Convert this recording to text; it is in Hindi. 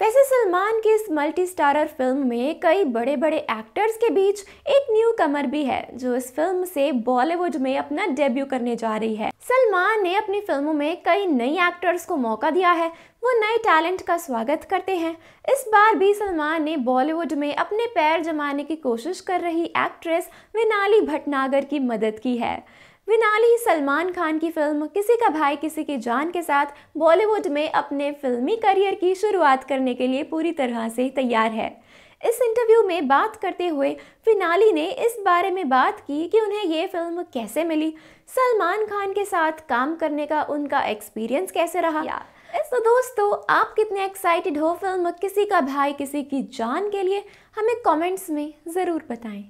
वैसे सलमान की इस मल्टी स्टारर फिल्म में कई बड़े बड़े एक्टर्स के बीच एक न्यू कमर भी है जो इस फिल्म से बॉलीवुड में अपना डेब्यू करने जा रही है सलमान ने अपनी फिल्मों में कई नई एक्टर्स को मौका दिया है वो नए टैलेंट का स्वागत करते हैं इस बार भी सलमान ने बॉलीवुड में अपने पैर जमाने की कोशिश कर रही एक्ट्रेस विनाली भटनागर की मदद की है विनाली सलमान खान की फिल्म किसी का भाई किसी की जान के साथ बॉलीवुड में अपने फिल्मी करियर की शुरुआत करने के लिए पूरी तरह से तैयार है इस इंटरव्यू में बात करते हुए फिनाली ने इस बारे में बात की कि उन्हें ये फिल्म कैसे मिली सलमान खान के साथ काम करने का उनका एक्सपीरियंस कैसे रहा तो दोस्तों आप कितने एक्साइटेड हो फिल्म किसी का भाई किसी की जान के लिए हमें कमेंट्स में ज़रूर बताएं